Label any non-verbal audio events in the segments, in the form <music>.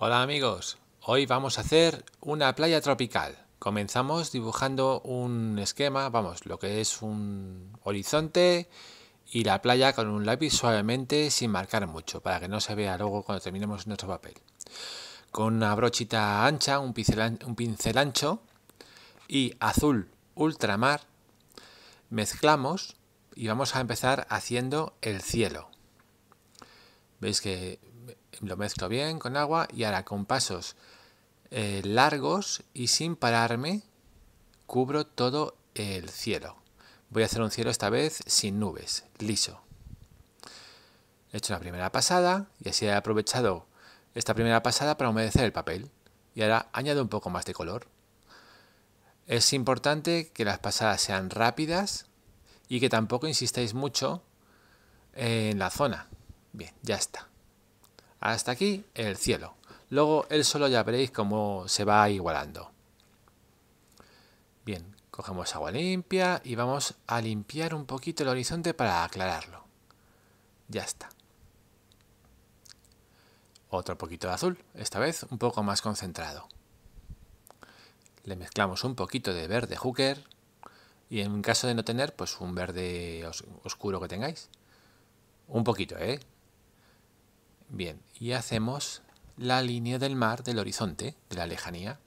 Hola amigos, hoy vamos a hacer una playa tropical. Comenzamos dibujando un esquema, vamos, lo que es un horizonte y la playa con un lápiz suavemente sin marcar mucho para que no se vea luego cuando terminemos nuestro papel. Con una brochita ancha, un pincel, ancho y azul ultramar mezclamos y vamos a empezar haciendo el cielo. Veis que lo mezclo bien con agua y ahora con pasos eh, largos y sin pararme cubro todo el cielo. Voy a hacer un cielo esta vez sin nubes, liso. He hecho la primera pasada y así he aprovechado esta primera pasada para humedecer el papel. Y ahora añado un poco más de color. Es importante que las pasadas sean rápidas y que tampoco insistáis mucho en la zona. Bien, ya está. Hasta aquí el cielo. Luego el solo ya veréis cómo se va igualando. Bien, cogemos agua limpia y vamos a limpiar un poquito el horizonte para aclararlo. Ya está. Otro poquito de azul, esta vez un poco más concentrado. Le mezclamos un poquito de verde hooker y en caso de no tener, pues un verde oscuro que tengáis. Un poquito, ¿eh? Bien, y hacemos la línea del mar del horizonte, de la lejanía.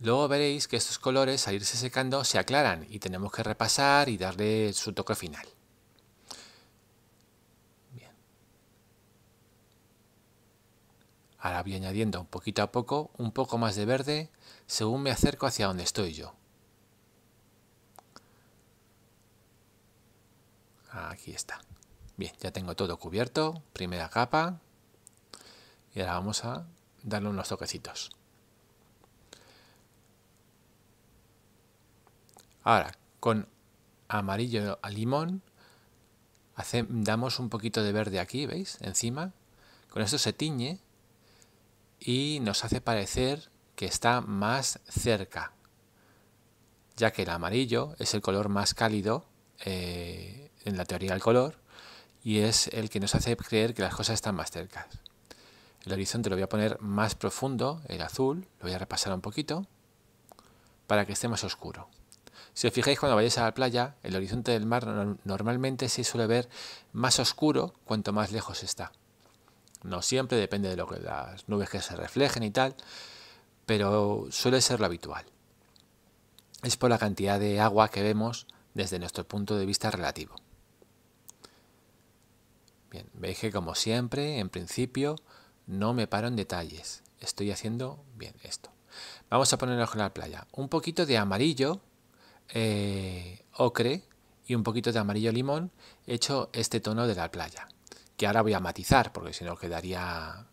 Luego veréis que estos colores al irse secando se aclaran y tenemos que repasar y darle su toque final. Bien. Ahora voy añadiendo un poquito a poco un poco más de verde según me acerco hacia donde estoy yo. Aquí está. Bien, ya tengo todo cubierto, primera capa. Y ahora vamos a darle unos toquecitos. Ahora, con amarillo a limón, damos un poquito de verde aquí, ¿veis? Encima. Con esto se tiñe y nos hace parecer que está más cerca, ya que el amarillo es el color más cálido eh, en la teoría del color y es el que nos hace creer que las cosas están más cerca. El horizonte lo voy a poner más profundo, el azul, lo voy a repasar un poquito, para que esté más oscuro. Si os fijáis cuando vayáis a la playa, el horizonte del mar normalmente se suele ver más oscuro cuanto más lejos está. No siempre, depende de lo que las nubes que se reflejen y tal, pero suele ser lo habitual. Es por la cantidad de agua que vemos desde nuestro punto de vista relativo. Bien, veis que como siempre, en principio, no me paro en detalles. Estoy haciendo bien esto. Vamos a ponerlo con la playa. Un poquito de amarillo, eh, ocre y un poquito de amarillo limón hecho este tono de la playa. Que ahora voy a matizar porque si no quedaría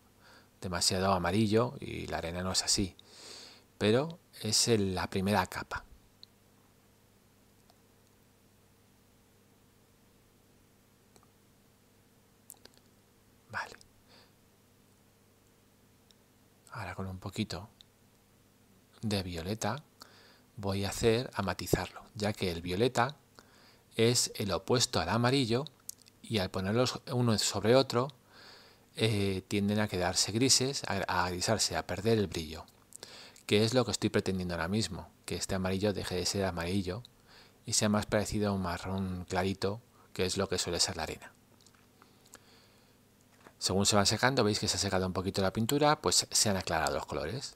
demasiado amarillo y la arena no es así. Pero es la primera capa. ahora con un poquito de violeta, voy a hacer a matizarlo, ya que el violeta es el opuesto al amarillo y al ponerlos uno sobre otro eh, tienden a quedarse grises, a, a grisarse, a perder el brillo, que es lo que estoy pretendiendo ahora mismo, que este amarillo deje de ser amarillo y sea más parecido a un marrón clarito, que es lo que suele ser la arena. Según se van secando, veis que se ha secado un poquito la pintura, pues se han aclarado los colores.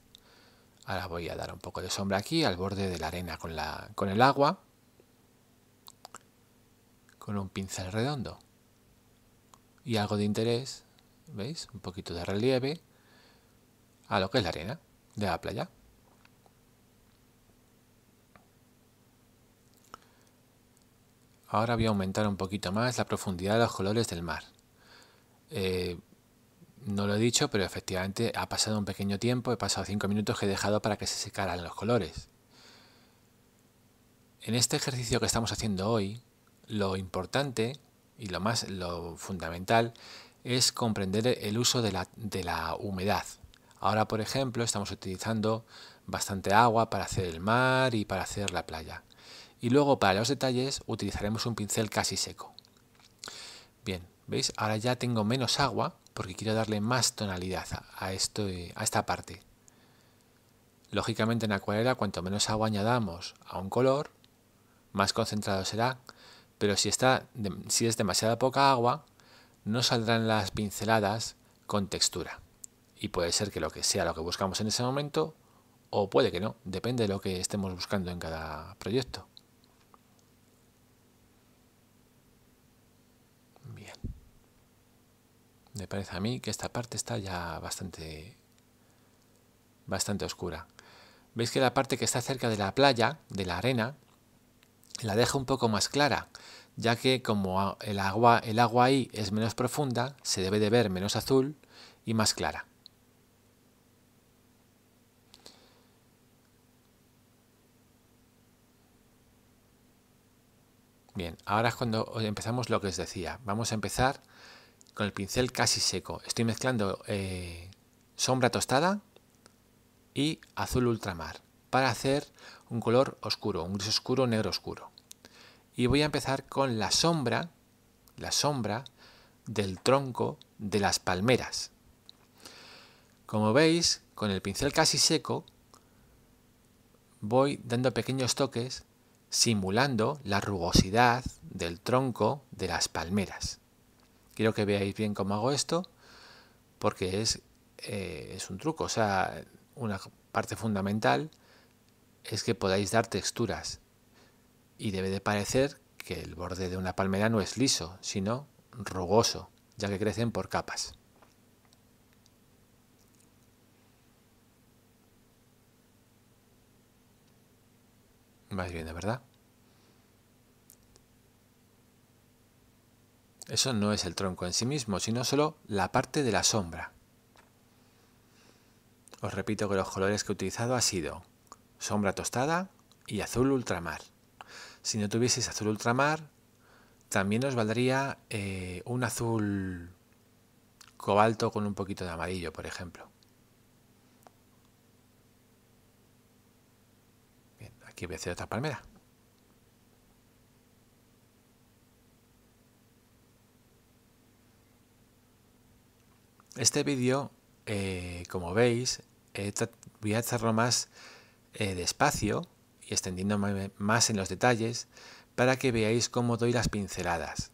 Ahora voy a dar un poco de sombra aquí, al borde de la arena con, con el agua, con un pincel redondo. Y algo de interés, ¿veis? Un poquito de relieve a lo que es la arena de la playa. Ahora voy a aumentar un poquito más la profundidad de los colores del mar. Eh, no lo he dicho, pero efectivamente ha pasado un pequeño tiempo, he pasado 5 minutos que he dejado para que se secaran los colores. En este ejercicio que estamos haciendo hoy, lo importante y lo más lo fundamental es comprender el uso de la, de la humedad. Ahora, por ejemplo, estamos utilizando bastante agua para hacer el mar y para hacer la playa. Y luego para los detalles utilizaremos un pincel casi seco. Bien, ¿Veis? Ahora ya tengo menos agua porque quiero darle más tonalidad a, esto, eh, a esta parte. Lógicamente en acuarela cuanto menos agua añadamos a un color, más concentrado será, pero si, está, si es demasiada poca agua, no saldrán las pinceladas con textura. Y puede ser que lo que sea lo que buscamos en ese momento, o puede que no, depende de lo que estemos buscando en cada proyecto. Me parece a mí que esta parte está ya bastante, bastante oscura. Veis que la parte que está cerca de la playa, de la arena, la deja un poco más clara, ya que como el agua, el agua ahí es menos profunda, se debe de ver menos azul y más clara. Bien, ahora es cuando empezamos lo que os decía. Vamos a empezar con el pincel casi seco. Estoy mezclando eh, sombra tostada y azul ultramar para hacer un color oscuro, un gris oscuro, negro oscuro. Y voy a empezar con la sombra, la sombra del tronco de las palmeras. Como veis, con el pincel casi seco voy dando pequeños toques simulando la rugosidad del tronco de las palmeras. Quiero que veáis bien cómo hago esto, porque es, eh, es un truco. O sea, una parte fundamental es que podáis dar texturas. Y debe de parecer que el borde de una palmera no es liso, sino rugoso, ya que crecen por capas. bien, ¿de ¿verdad? Eso no es el tronco en sí mismo, sino solo la parte de la sombra. Os repito que los colores que he utilizado han sido sombra tostada y azul ultramar. Si no tuvieseis azul ultramar, también os valdría eh, un azul cobalto con un poquito de amarillo, por ejemplo. aquí voy a hacer otra palmera. Este vídeo, eh, como veis, voy a hacerlo más eh, despacio y extendiéndome más en los detalles para que veáis cómo doy las pinceladas.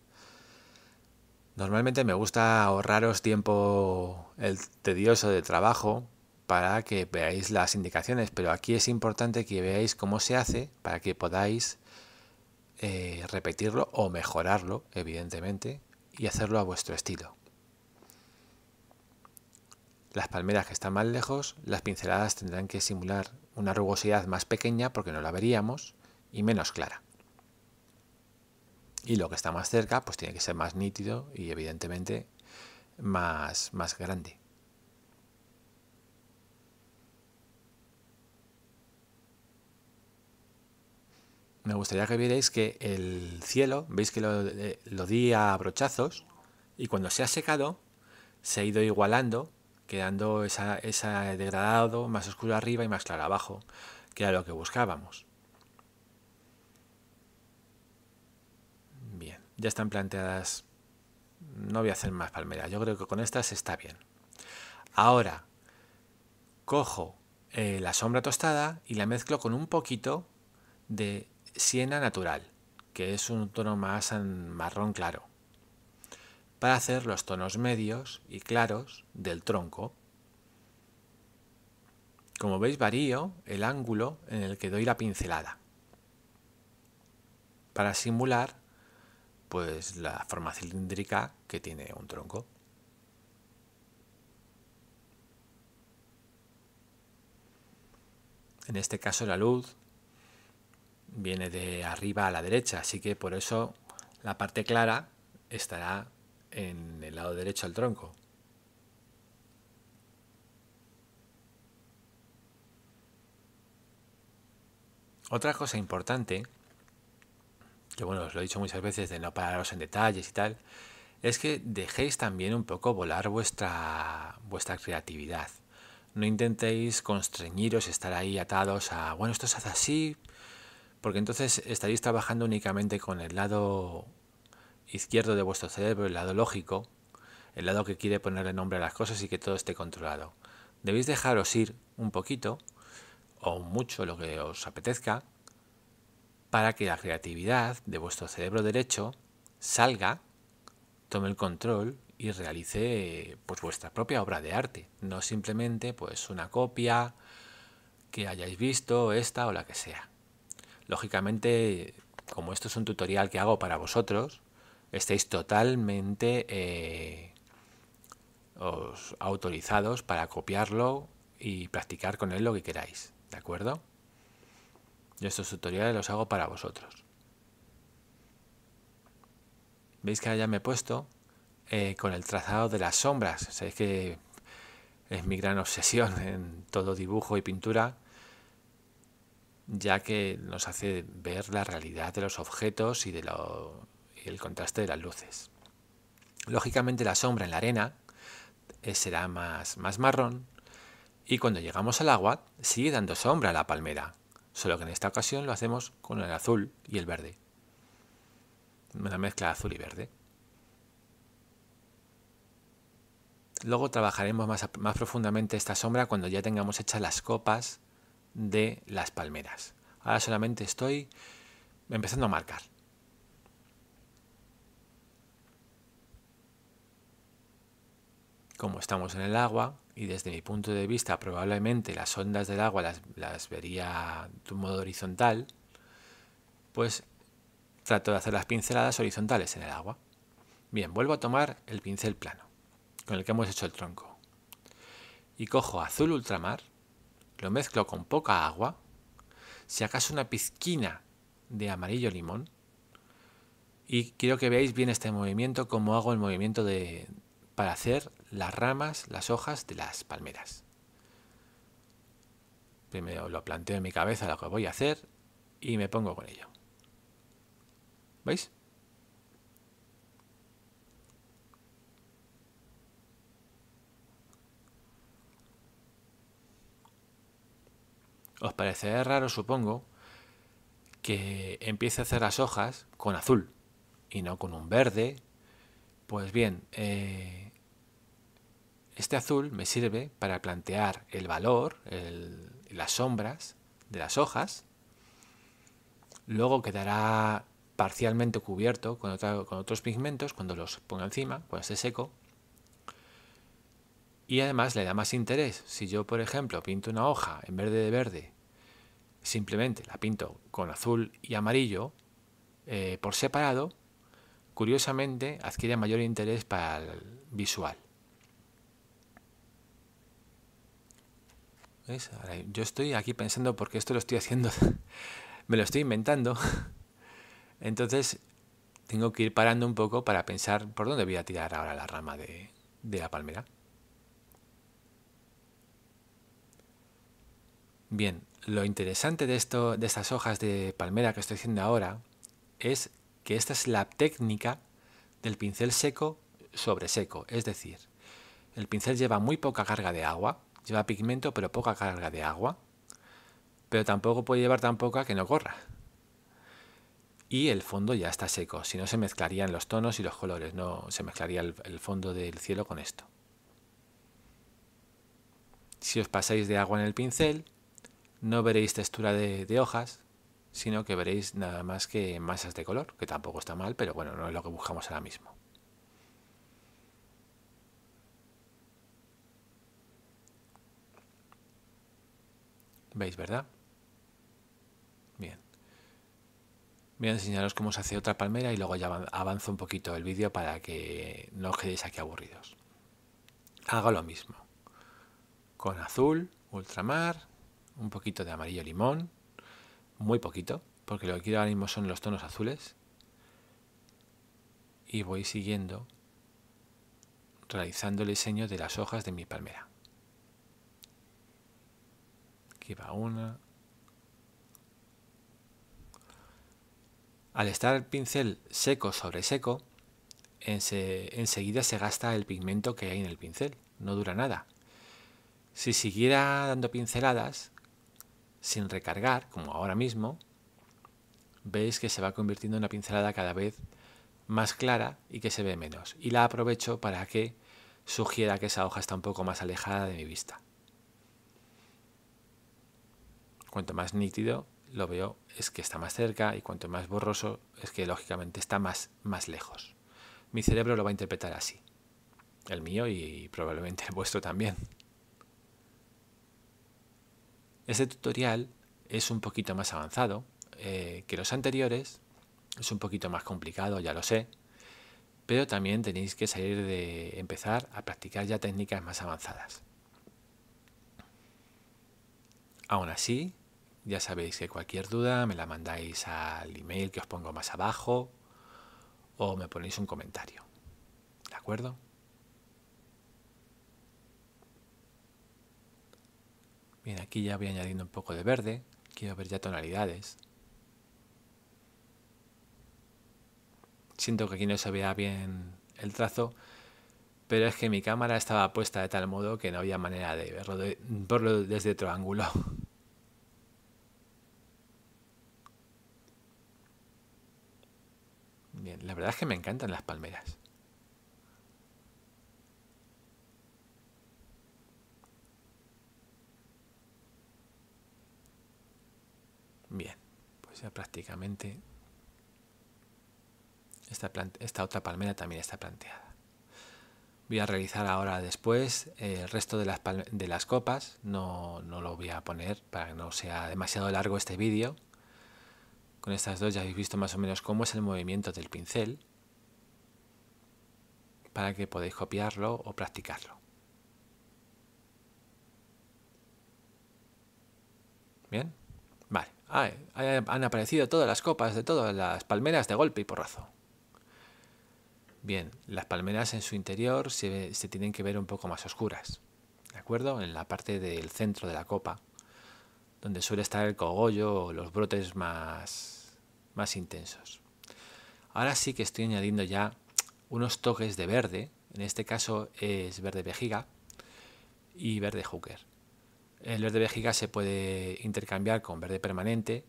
Normalmente me gusta ahorraros tiempo el tedioso de trabajo para que veáis las indicaciones, pero aquí es importante que veáis cómo se hace para que podáis eh, repetirlo o mejorarlo, evidentemente, y hacerlo a vuestro estilo. Las palmeras que están más lejos, las pinceladas tendrán que simular una rugosidad más pequeña porque no la veríamos y menos clara. Y lo que está más cerca, pues tiene que ser más nítido y evidentemente más, más grande. me gustaría que vierais que el cielo, veis que lo, eh, lo, di a brochazos, y cuando se ha secado, se ha ido igualando quedando esa, degradado más oscuro arriba y más claro abajo, que era lo que buscábamos. Bien, ya están planteadas, no voy a hacer más palmeras, yo creo que con estas está bien. Ahora, cojo eh, la sombra tostada y la mezclo con un poquito de siena natural, que es un tono más marrón claro para hacer los tonos medios y claros del tronco. Como veis varío el ángulo en el que doy la pincelada para simular pues la forma cilíndrica que tiene un tronco. En este caso la luz viene de arriba a la derecha, así que por eso la parte clara estará en el lado derecho al tronco. Otra cosa importante, que bueno, os lo he dicho muchas veces de no pararos en detalles y tal, es que dejéis también un poco volar vuestra, vuestra creatividad. No intentéis constreñiros, estar ahí atados a, bueno, esto se hace así, porque entonces estaréis trabajando únicamente con el lado izquierdo de vuestro cerebro, el lado lógico, el lado que quiere ponerle nombre a las cosas y que todo esté controlado. Debéis dejaros ir un poquito, o mucho, lo que os apetezca, para que la creatividad de vuestro cerebro derecho salga, tome el control y realice pues vuestra propia obra de arte, no simplemente pues una copia que hayáis visto, esta o la que sea. Lógicamente, como esto es un tutorial que hago para vosotros, estéis totalmente eh, os autorizados para copiarlo y practicar con él lo que queráis, ¿de acuerdo? Yo estos tutoriales los hago para vosotros. Veis que ya me he puesto eh, con el trazado de las sombras. Sabéis que es mi gran obsesión <laughs> en todo dibujo y pintura, ya que nos hace ver la realidad de los objetos y de lo el contraste de las luces. Lógicamente la sombra en la arena eh, será más, más marrón y cuando llegamos al agua sigue dando sombra a la palmera, solo que en esta ocasión lo hacemos con el azul y el verde. Una mezcla azul y verde. Luego trabajaremos más, profundamente esta sombra cuando ya tengamos hechas las copas de las palmeras. Ahora solamente estoy empezando a marcar. como estamos en el agua, y desde mi punto de vista probablemente las ondas del agua las, vería de un modo horizontal, pues trato de hacer las pinceladas horizontales en el agua. Bien, vuelvo a tomar el pincel plano, con el que hemos hecho el tronco, y cojo azul ultramar, lo mezclo con poca agua, si acaso una pizquina de amarillo limón, y quiero que veáis bien este movimiento, cómo hago el movimiento de, para hacer las ramas, las hojas de las palmeras. Primero lo planteo en mi cabeza lo que voy a hacer y me pongo con ello. ¿Veis? Os parecerá raro, supongo, que empiece a hacer las hojas con azul y no con un verde. Pues bien, eh, este azul me sirve para plantear el valor, las sombras de las hojas. Luego quedará parcialmente cubierto con, otros pigmentos cuando los ponga encima, cuando esté seco. Y además le da más interés. Si yo, por ejemplo, pinto una hoja en verde de verde, simplemente la pinto con azul y amarillo eh, por separado, curiosamente adquiere mayor interés para el visual. yo estoy aquí pensando porque esto lo estoy haciendo, <laughs> me lo estoy inventando. <laughs> Entonces tengo que ir parando un poco para pensar por dónde voy a tirar ahora la rama de, de la palmera. Bien, lo interesante de, esto, de estas hojas de palmera que estoy haciendo ahora es que esta es la técnica del pincel seco sobre seco. Es decir, el pincel lleva muy poca carga de agua, Lleva pigmento pero poca carga de agua, pero tampoco puede llevar tan poca que no corra. Y el fondo ya está seco, si no se mezclarían los tonos y los colores, no se mezclaría el, fondo del cielo con esto. Si os pasáis de agua en el pincel, no veréis textura de, hojas, sino que veréis nada más que masas de color, que tampoco está mal, pero bueno, no es lo que buscamos ahora mismo. ¿Veis, verdad? Bien. Voy a enseñaros cómo se hace otra palmera y luego ya avanzo un poquito el vídeo para que no os quedéis aquí aburridos. Hago lo mismo. Con azul, ultramar, un poquito de amarillo limón, muy poquito, porque lo que quiero ahora mismo son los tonos azules. Y voy siguiendo, realizando el diseño de las hojas de mi palmera. Al estar el pincel seco sobre seco, enseguida se gasta el pigmento que hay en el pincel, no dura nada. Si siguiera dando pinceladas sin recargar, como ahora mismo, veis que se va convirtiendo en una pincelada cada vez más clara y que se ve menos. Y la aprovecho para que sugiera que esa hoja está un poco más alejada de mi vista. Cuanto más nítido lo veo es que está más cerca y cuanto más borroso es que lógicamente está más, más lejos. Mi cerebro lo va a interpretar así. El mío y probablemente el vuestro también. Este tutorial es un poquito más avanzado eh, que los anteriores. Es un poquito más complicado, ya lo sé. Pero también tenéis que salir de empezar a practicar ya técnicas más avanzadas. Aún así, ya sabéis que cualquier duda me la mandáis al email que os pongo más abajo o me ponéis un comentario. ¿De acuerdo? Bien, aquí ya voy añadiendo un poco de verde. Quiero ver ya tonalidades. Siento que aquí no se vea bien el trazo, pero es que mi cámara estaba puesta de tal modo que no había manera de verlo de, verlo desde otro ángulo. <laughs> La verdad es que me encantan las palmeras. Bien, pues ya prácticamente esta, esta, otra palmera también está planteada. Voy a realizar ahora después el resto de las, de las copas, no, no lo voy a poner para que no sea demasiado largo este vídeo. Con estas dos ya habéis visto más o menos cómo es el movimiento del pincel para que podáis copiarlo o practicarlo. ¿Bien? Vale. Ah, eh, eh, han aparecido todas las copas de todas las palmeras de golpe y porrazo. Bien, las palmeras en su interior se, se tienen que ver un poco más oscuras. ¿De acuerdo? En la parte del centro de la copa, donde suele estar el cogollo o los brotes más más intensos. Ahora sí que estoy añadiendo ya unos toques de verde, en este caso es verde vejiga y verde hooker. El verde vejiga se puede intercambiar con verde permanente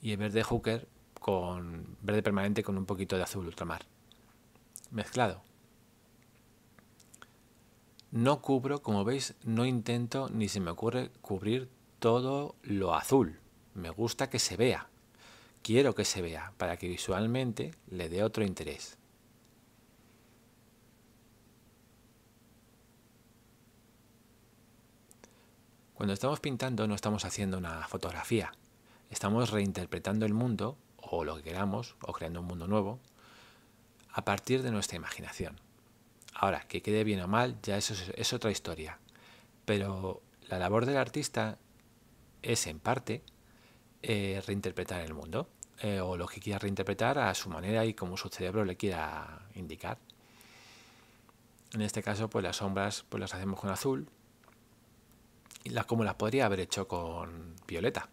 y el verde hooker con verde permanente con un poquito de azul ultramar. Mezclado. No cubro, como veis, no intento ni se me ocurre cubrir todo lo azul. Me gusta que se vea, quiero que se vea para que visualmente le dé otro interés. Cuando estamos pintando no estamos haciendo una fotografía, estamos reinterpretando el mundo, o lo que queramos, o creando un mundo nuevo, a partir de nuestra imaginación. Ahora, que quede bien o mal, ya eso es, es otra historia. Pero la labor del artista es, en parte, eh, reinterpretar el mundo eh, o lo que quiera reinterpretar a su manera y como su cerebro le quiera indicar. En este caso, pues las sombras pues las hacemos con azul, y las, como las podría haber hecho con violeta.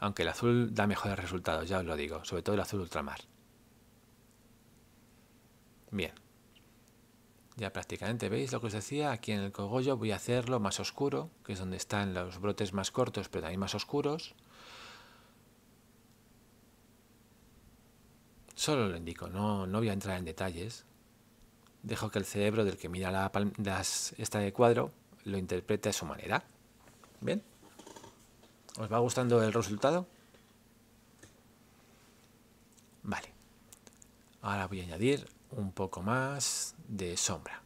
Aunque el azul da mejores resultados, ya os lo digo, sobre todo el azul ultramar. Bien. Ya prácticamente veis lo que os decía, aquí en el cogollo voy a hacerlo más oscuro, que es donde están los brotes más cortos pero también más oscuros. Solo lo indico, no, no voy a entrar en detalles. Dejo que el cerebro del que mira la, esta de cuadro lo interprete a su manera. ¿Bien? ¿Os va gustando el resultado? Vale. Ahora voy a añadir un poco más de sombra.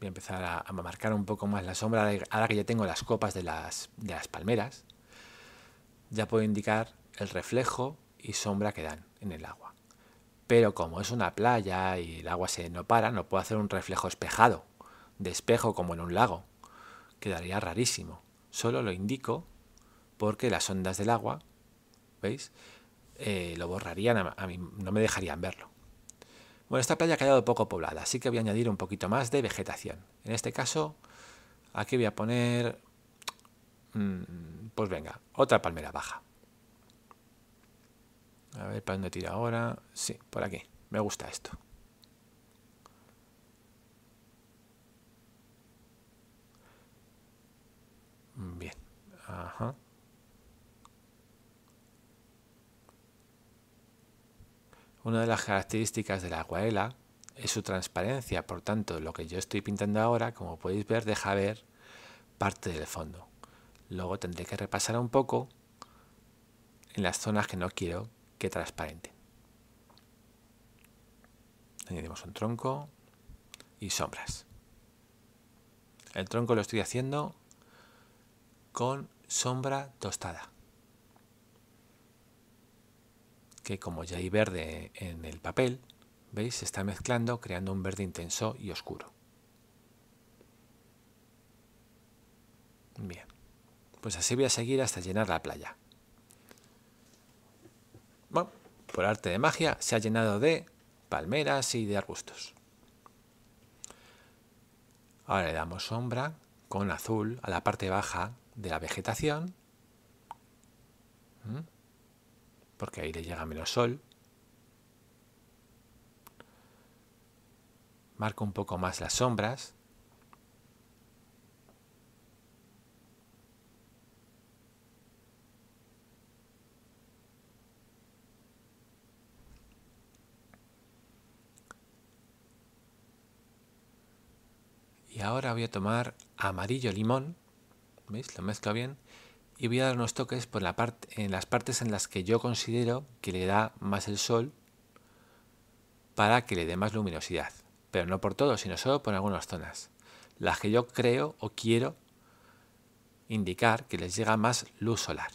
Voy a empezar a, marcar un poco más la sombra ahora que ya tengo las copas de las, de las palmeras. Ya puedo indicar el reflejo y sombra que dan en el agua. Pero como es una playa y el agua se no para, no puedo hacer un reflejo espejado, de espejo como en un lago. Quedaría rarísimo. Solo lo indico porque las ondas del agua, ¿veis? Eh, lo borrarían, a, mí no me dejarían verlo. Bueno, esta playa ha quedado poco poblada, así que voy a añadir un poquito más de vegetación. En este caso, aquí voy a poner... Mm, pues venga, otra palmera baja. A ver, ¿para dónde tira ahora? Sí, por aquí. Me gusta esto. Bien. Ajá. Una de las características de la acuarela es su transparencia, por tanto, lo que yo estoy pintando ahora, como podéis ver, deja ver parte del fondo. Luego tendré que repasar un poco en las zonas que no quiero que transparente Añadimos un tronco y sombras. El tronco lo estoy haciendo con sombra tostada. Que como ya hay verde en el papel, ¿veis? Se está mezclando creando un verde intenso y oscuro. Bien, pues así voy a seguir hasta llenar la playa por arte de magia, se ha llenado de palmeras y de arbustos. Ahora le damos sombra con azul a la parte baja de la vegetación, porque ahí le llega menos sol. Marco un poco más las sombras voy a tomar amarillo limón, ¿veis? Lo mezclo bien y voy a dar unos toques por la parte, en las partes en las que yo considero que le da más el sol para que le dé más luminosidad. Pero no por todo, sino solo por algunas zonas. Las que yo creo o quiero indicar que les llega más luz solar.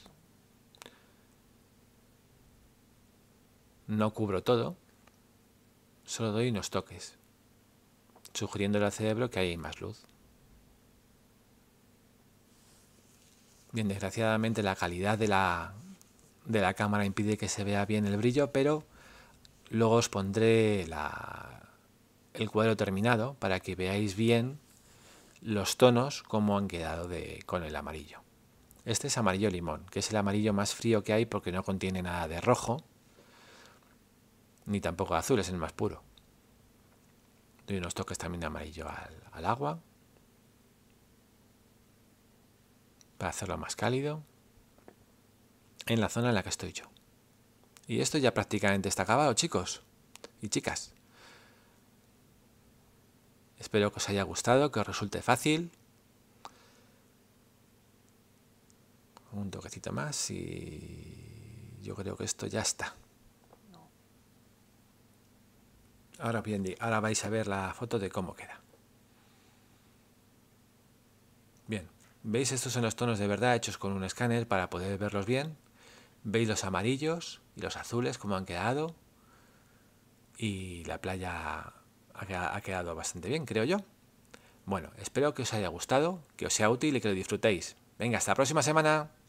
No cubro todo, solo doy unos toques sugiriéndole al cerebro que hay más luz. Bien, desgraciadamente la calidad de la, cámara impide que se vea bien el brillo, pero luego os pondré el cuadro terminado para que veáis bien los tonos como han quedado con el amarillo. Este es amarillo limón, que es el amarillo más frío que hay porque no contiene nada de rojo, ni tampoco azul, es el más puro y unos toques también de amarillo al, al agua para hacerlo más cálido en la zona en la que estoy yo. Y esto ya prácticamente está acabado, chicos y chicas. Espero que os haya gustado, que os resulte fácil. Un toquecito más y yo creo que esto ya está. Ahora bien, ahora vais a ver la foto de cómo queda. Bien, ¿veis? Estos son los tonos de verdad hechos con un escáner para poder verlos bien. ¿Veis los amarillos y los azules cómo han quedado? Y la playa ha quedado bastante bien, creo yo. Bueno, espero que os haya gustado, que os sea útil y que lo disfrutéis. Venga, hasta la próxima semana.